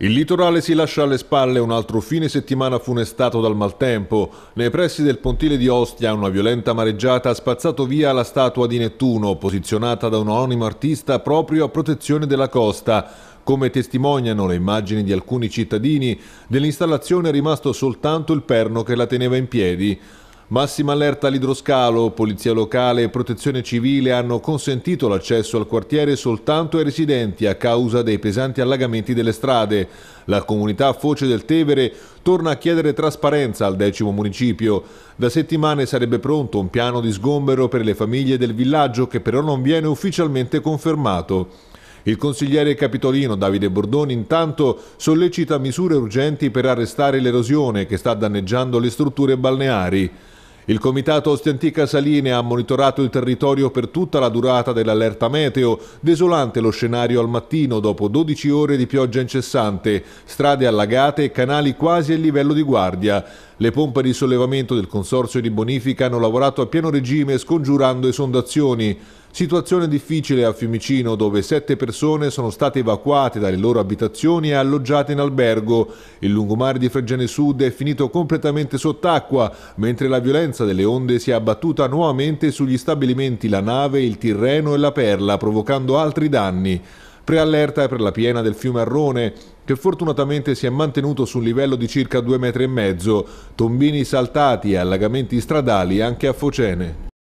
Il litorale si lascia alle spalle un altro fine settimana funestato dal maltempo. Nei pressi del pontile di Ostia una violenta mareggiata ha spazzato via la statua di Nettuno, posizionata da un anonimo artista proprio a protezione della costa. Come testimoniano le immagini di alcuni cittadini, dell'installazione è rimasto soltanto il perno che la teneva in piedi. Massima allerta all'idroscalo, polizia locale e protezione civile hanno consentito l'accesso al quartiere soltanto ai residenti a causa dei pesanti allagamenti delle strade. La comunità Foce del Tevere torna a chiedere trasparenza al decimo municipio. Da settimane sarebbe pronto un piano di sgombero per le famiglie del villaggio che però non viene ufficialmente confermato. Il consigliere capitolino Davide Bordoni intanto sollecita misure urgenti per arrestare l'erosione che sta danneggiando le strutture balneari. Il comitato Ostiantica Saline ha monitorato il territorio per tutta la durata dell'allerta meteo, desolante lo scenario al mattino dopo 12 ore di pioggia incessante, strade allagate e canali quasi a livello di guardia. Le pompe di sollevamento del Consorzio di Bonifica hanno lavorato a pieno regime scongiurando esondazioni. Situazione difficile a Fiumicino dove sette persone sono state evacuate dalle loro abitazioni e alloggiate in albergo. Il lungomare di Fregene Sud è finito completamente sott'acqua, mentre la violenza violenza delle onde si è abbattuta nuovamente sugli stabilimenti La Nave, il Tirreno e la Perla, provocando altri danni. Preallerta per la piena del fiume Arrone, che fortunatamente si è mantenuto su un livello di circa 2,5 metri, tombini saltati e allagamenti stradali anche a Focene.